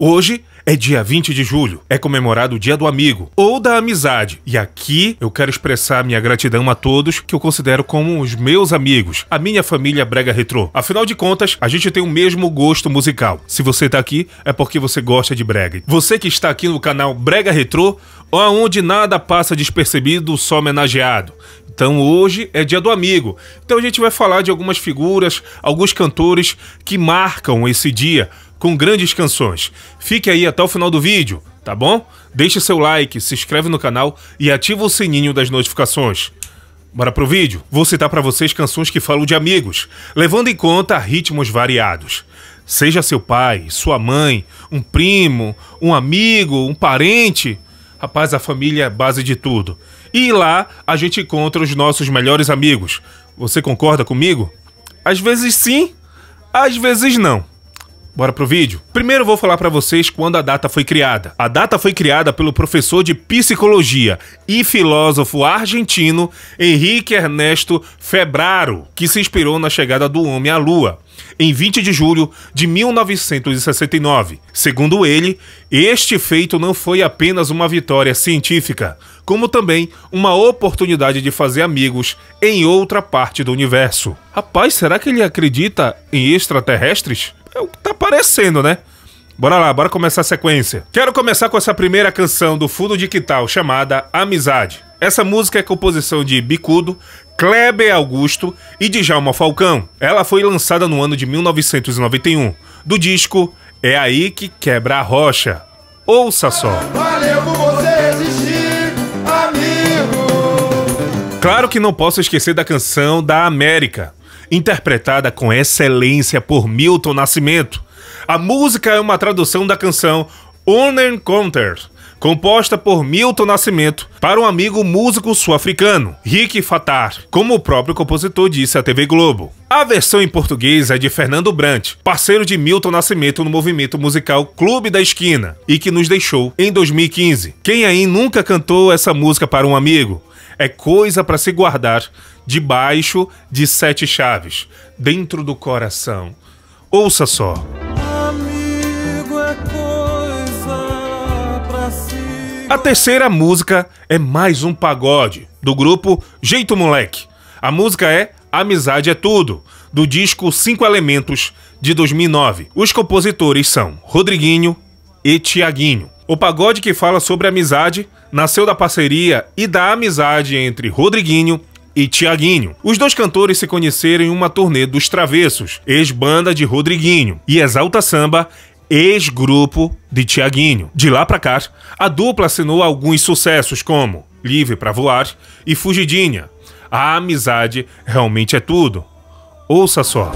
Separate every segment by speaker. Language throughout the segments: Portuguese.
Speaker 1: Hoje é dia 20 de julho, é comemorado o Dia do Amigo ou da Amizade. E aqui eu quero expressar minha gratidão a todos que eu considero como os meus amigos, a minha família Brega Retrô. Afinal de contas, a gente tem o mesmo gosto musical. Se você tá aqui, é porque você gosta de brega. Você que está aqui no canal Brega Retrô, onde nada passa despercebido, só homenageado. Então hoje é dia do amigo. Então a gente vai falar de algumas figuras, alguns cantores que marcam esse dia com grandes canções. Fique aí até o final do vídeo, tá bom? Deixe seu like, se inscreve no canal e ativa o sininho das notificações. Bora pro vídeo? Vou citar para vocês canções que falam de amigos, levando em conta ritmos variados. Seja seu pai, sua mãe, um primo, um amigo, um parente. Rapaz, a família é base de tudo. E lá a gente encontra os nossos melhores amigos. Você concorda comigo? Às vezes sim, às vezes não. Bora pro vídeo. Primeiro vou falar para vocês quando a data foi criada. A data foi criada pelo professor de psicologia e filósofo argentino Henrique Ernesto Febraro, que se inspirou na chegada do homem à lua em 20 de julho de 1969. Segundo ele, este feito não foi apenas uma vitória científica, como também uma oportunidade de fazer amigos em outra parte do universo. Rapaz, será que ele acredita em extraterrestres? é o que tá aparecendo, né? Bora lá, bora começar a sequência. Quero começar com essa primeira canção do fundo de Quital, chamada Amizade. Essa música é composição de Bicudo, Kleber Augusto e Djalma Falcão. Ela foi lançada no ano de 1991, do disco É Aí Que Quebra a Rocha. Ouça só. Valeu por você existir, amigo. Claro que não posso esquecer da canção da América, interpretada com excelência por Milton Nascimento. A música é uma tradução da canção On composta por Milton Nascimento para um amigo músico sul-africano, Rick Fatar, como o próprio compositor disse à TV Globo. A versão em português é de Fernando Brant, parceiro de Milton Nascimento no movimento musical Clube da Esquina, e que nos deixou em 2015. Quem aí nunca cantou essa música para um amigo? é coisa para se guardar debaixo de sete chaves, dentro do coração. Ouça só. Amigo é coisa pra se... A terceira música é mais um pagode, do grupo Jeito Moleque. A música é Amizade é Tudo, do disco Cinco Elementos, de 2009. Os compositores são Rodriguinho e Tiaguinho. O pagode que fala sobre amizade nasceu da parceria e da amizade entre Rodriguinho e Tiaguinho. Os dois cantores se conheceram em uma turnê dos Travessos, ex-banda de Rodriguinho, e Exalta Samba, ex-grupo de Tiaguinho. De lá para cá, a dupla assinou alguns sucessos como Livre para Voar e Fugidinha. A amizade realmente é tudo. Ouça só.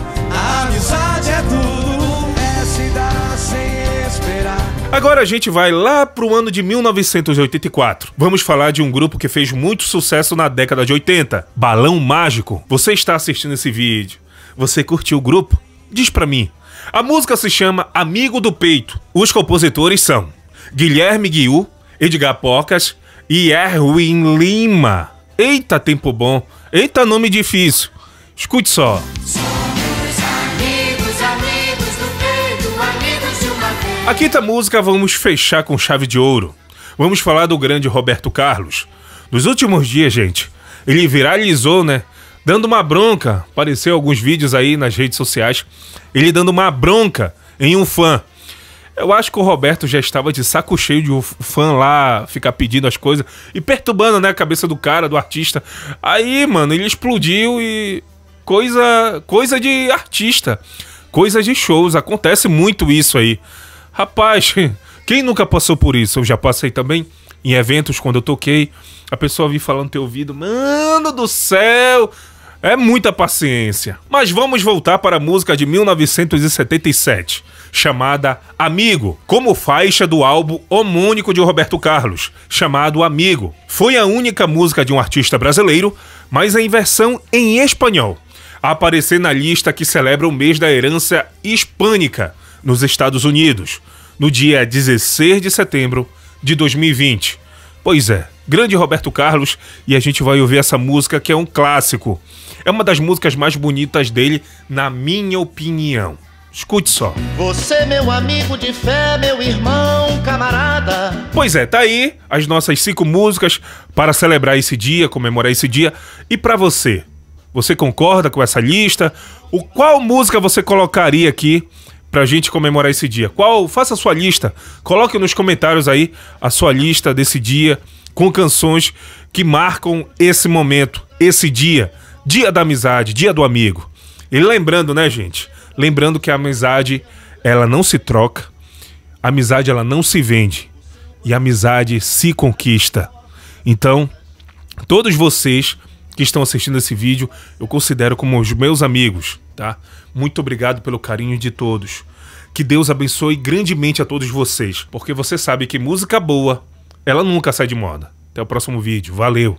Speaker 1: Agora a gente vai lá pro ano de 1984. Vamos falar de um grupo que fez muito sucesso na década de 80, Balão Mágico. Você está assistindo esse vídeo? Você curtiu o grupo? Diz pra mim. A música se chama Amigo do Peito. Os compositores são Guilherme Guiú, Edgar Pocas e Erwin Lima. Eita, tempo bom. Eita, nome difícil. Escute só. Sim. A quinta música vamos fechar com chave de ouro. Vamos falar do grande Roberto Carlos. Nos últimos dias, gente, ele viralizou, né? Dando uma bronca. Apareceu alguns vídeos aí nas redes sociais. Ele dando uma bronca em um fã. Eu acho que o Roberto já estava de saco cheio de um fã lá ficar pedindo as coisas e perturbando, né, a cabeça do cara, do artista. Aí, mano, ele explodiu e coisa, coisa de artista, coisa de shows, acontece muito isso aí. Rapaz, quem nunca passou por isso? Eu já passei também em eventos quando eu toquei. A pessoa vir falando no teu ouvido, mano do céu, é muita paciência. Mas vamos voltar para a música de 1977, chamada Amigo, como faixa do álbum homônico de Roberto Carlos, chamado Amigo. Foi a única música de um artista brasileiro, mas em versão em espanhol, a aparecer na lista que celebra o mês da herança hispânica nos Estados Unidos no dia 16 de setembro de 2020. Pois é, grande Roberto Carlos, e a gente vai ouvir essa música que é um clássico. É uma das músicas mais bonitas dele, na minha opinião. Escute só. Você, meu amigo de fé, meu irmão, camarada. Pois é, tá aí as nossas cinco músicas para celebrar esse dia, comemorar esse dia. E para você, você concorda com essa lista? O qual música você colocaria aqui pra gente comemorar esse dia? Qual? Faça a sua lista. Coloque nos comentários aí a sua lista desse dia com canções que marcam esse momento, esse dia, dia da amizade, dia do amigo. E lembrando, né, gente? Lembrando que a amizade ela não se troca, a amizade ela não se vende e a amizade se conquista. Então, todos vocês que estão assistindo esse vídeo, eu considero como os meus amigos, tá? Muito obrigado pelo carinho de todos. Que Deus abençoe grandemente a todos vocês, porque você sabe que música boa, ela nunca sai de moda. Até o próximo vídeo. Valeu!